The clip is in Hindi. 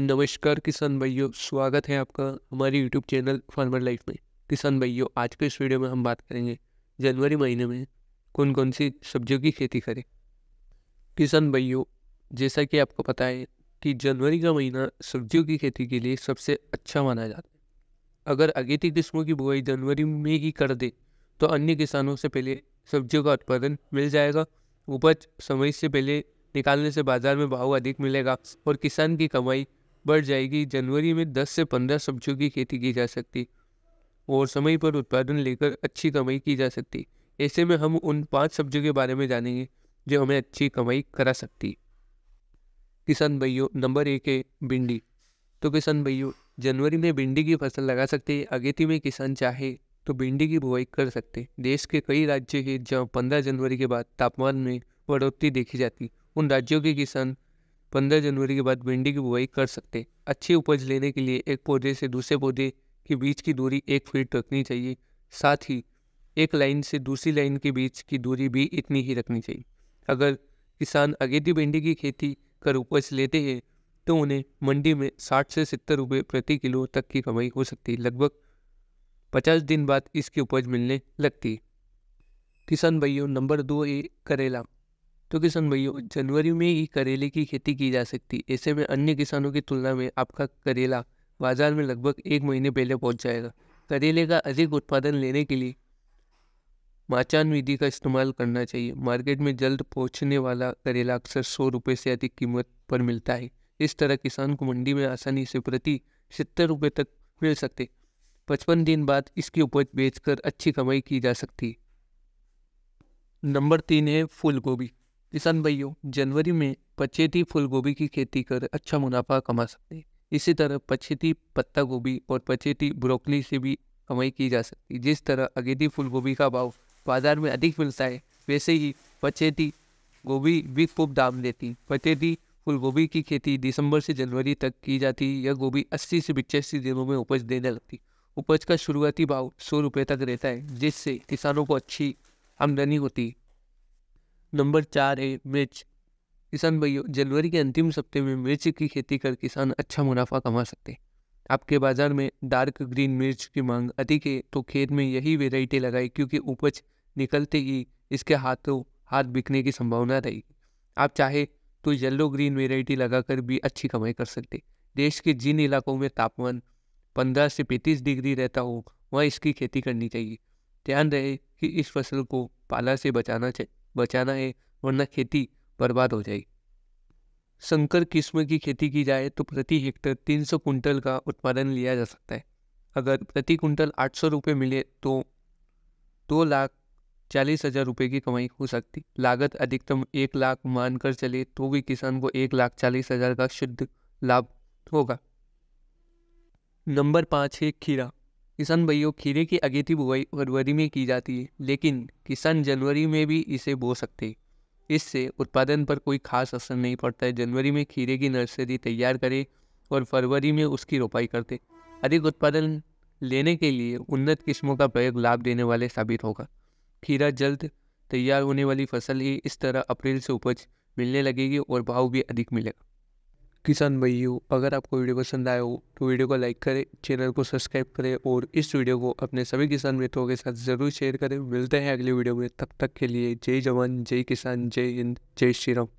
नमस्कार किसान भाइयों स्वागत है आपका हमारे यूट्यूब चैनल फार्मर लाइफ में किसान भाइयों आज के इस वीडियो में हम बात करेंगे जनवरी महीने में कौन कौन सी सब्जियों की खेती करें किसान भाइयों जैसा कि आपको पता है कि जनवरी का महीना सब्जियों की खेती के लिए सबसे अच्छा माना जाता है अगर अगेती किस्मों की बुआई जनवरी में ही कर दे तो अन्य किसानों से पहले सब्जियों का उत्पादन मिल जाएगा उपज समय से पहले निकालने से बाजार में भाव अधिक मिलेगा और किसान की कमाई बढ़ जाएगी जनवरी में 10 से 15 सब्जियों की खेती की जा सकती और समय पर उत्पादन लेकर अच्छी कमाई की जा सकती ऐसे में हम उन पांच सब्जियों के बारे में जानेंगे जो हमें अच्छी कमाई करा सकती किसान भाइयों नंबर एक है भिंडी तो किसान भाइयों जनवरी में भिंडी की फसल लगा सकते हैं अगेती में किसान चाहे तो भिंडी की बुआई कर सकते देश के कई राज्य हैं जहाँ पंद्रह जनवरी के बाद तापमान में बढ़ोतरी देखी जाती उन राज्यों के किसान पंद्रह जनवरी के बाद भिंडी की बुआई कर सकते हैं अच्छी उपज लेने के लिए एक पौधे से दूसरे पौधे के बीच की दूरी एक फीट रखनी चाहिए साथ ही एक लाइन से दूसरी लाइन के बीच की दूरी भी इतनी ही रखनी चाहिए अगर किसान अगेती भिंडी की खेती कर उपज लेते हैं तो उन्हें मंडी में साठ से सत्तर रुपये प्रति किलो तक की कमाई हो सकती है लगभग पचास दिन बाद इसकी उपज मिलने लगती है किसान भाइयों नंबर दो ए करेला तो किसान भाइयों जनवरी में ही करेले की खेती की जा सकती ऐसे में अन्य किसानों की तुलना में आपका करेला बाजार में लगभग एक महीने पहले पहुंच जाएगा करेले का अधिक उत्पादन लेने के लिए माचान विधि का इस्तेमाल करना चाहिए मार्केट में जल्द पहुंचने वाला करेला अक्सर सौ रुपये से अधिक कीमत पर मिलता है इस तरह किसान को मंडी में आसानी से प्रति सत्तर रुपये तक मिल सकते पचपन दिन बाद इसकी उपज बेचकर अच्छी कमाई की जा सकती है नंबर तीन है फूल गोभी किसान भाइयों जनवरी में पचेती फूल गोभी की खेती कर अच्छा मुनाफा कमा सकते हैं इसी तरह पचेती पत्ता गोभी और पचेती ब्रोकली से भी कमाई की जा सकती है जिस तरह अगेती फूल गोभी का भाव बाजार में अधिक मिलता है वैसे ही पचेती गोभी भी खूब दाम देती पचेती फूल गोभी की खेती दिसंबर से जनवरी तक की जाती है यह गोभी 80 से पिचासी दिनों में उपज देने लगती उपज का शुरुआती भाव सौ रुपये तक रहता है जिससे किसानों को अच्छी आमदनी होती है नंबर चार है मिर्च किसान भाइयों जनवरी के अंतिम सप्ते में मिर्च की खेती कर किसान अच्छा मुनाफा कमा सकते हैं आपके बाजार में डार्क ग्रीन मिर्च की मांग अधिक है तो खेत में यही वेराइटी लगाई क्योंकि उपज निकलते ही इसके हाथों हाथ बिकने की संभावना रहेगी आप चाहे तो येलो ग्रीन वेराइटी लगाकर भी अच्छी कमाई कर सकते देश के जिन इलाकों में तापमान 15 से 35 डिग्री रहता हो वहाँ इसकी खेती करनी चाहिए ध्यान रहे कि इस फसल को पाला से बचाना चाहिए बचाना है वरना खेती बर्बाद हो जाएगी संकर किस्म की खेती की जाए तो प्रति हेक्टर 300 कुंटल का उत्पादन लिया जा सकता है अगर प्रति कुंटल आठ सौ रुपये मिले तो दो लाख चालीस हज़ार रुपये की कमाई हो सकती लागत अधिकतम एक लाख मानकर चले तो भी किसान को एक लाख चालीस हज़ार का शुद्ध लाभ होगा नंबर पाँच है खीरा किसान भाइयों खीरे की अगेती बुआई फरवरी में की जाती है लेकिन किसान जनवरी में भी इसे बो सकते इससे उत्पादन पर कोई खास असर नहीं पड़ता है जनवरी में खीरे की नर्सरी तैयार करें और फरवरी में उसकी रोपाई करते अधिक उत्पादन लेने के लिए उन्नत किस्मों का प्रयोग लाभ देने वाले साबित होगा खीरा जल्द तैयार होने वाली फसल ही इस तरह अप्रैल से उपज मिलने लगेगी और भाव भी अधिक मिलेगा किसान भाई हूँ अगर आपको वीडियो पसंद आया हो तो वीडियो को लाइक करें चैनल को सब्सक्राइब करें और इस वीडियो को अपने सभी किसान मित्रों के साथ ज़रूर शेयर करें मिलते हैं अगले वीडियो में तब तक, तक के लिए जय जवान जय किसान जय हिंद जय श्री राम